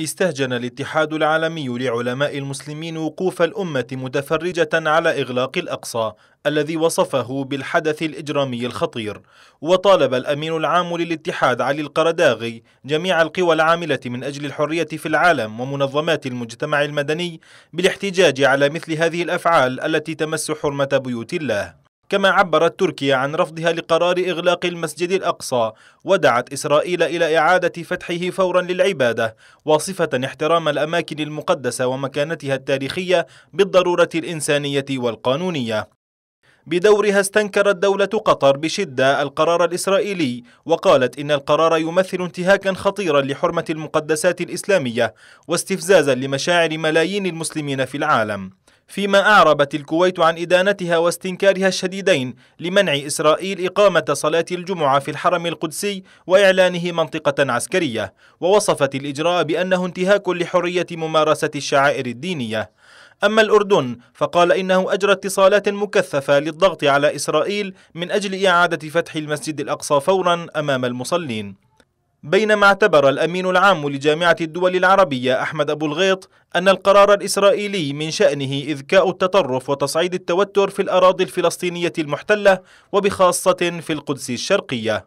استهجن الاتحاد العالمي لعلماء المسلمين وقوف الأمة متفرجة على إغلاق الأقصى الذي وصفه بالحدث الإجرامي الخطير وطالب الأمين العام للاتحاد علي القرداغي جميع القوى العاملة من أجل الحرية في العالم ومنظمات المجتمع المدني بالاحتجاج على مثل هذه الأفعال التي تمس حرمة بيوت الله كما عبرت تركيا عن رفضها لقرار إغلاق المسجد الأقصى ودعت إسرائيل إلى إعادة فتحه فورا للعبادة واصفة احترام الأماكن المقدسة ومكانتها التاريخية بالضرورة الإنسانية والقانونية بدورها استنكرت دولة قطر بشدة القرار الإسرائيلي وقالت إن القرار يمثل انتهاكا خطيرا لحرمة المقدسات الإسلامية واستفزازا لمشاعر ملايين المسلمين في العالم فيما أعربت الكويت عن إدانتها واستنكارها الشديدين لمنع إسرائيل إقامة صلاة الجمعة في الحرم القدسي وإعلانه منطقة عسكرية ووصفت الإجراء بأنه انتهاك لحرية ممارسة الشعائر الدينية أما الأردن فقال إنه أجرى اتصالات مكثفة للضغط على إسرائيل من أجل إعادة فتح المسجد الأقصى فورا أمام المصلين بينما اعتبر الأمين العام لجامعة الدول العربية أحمد أبو الغيط أن القرار الإسرائيلي من شأنه إذكاء التطرف وتصعيد التوتر في الأراضي الفلسطينية المحتلة وبخاصة في القدس الشرقية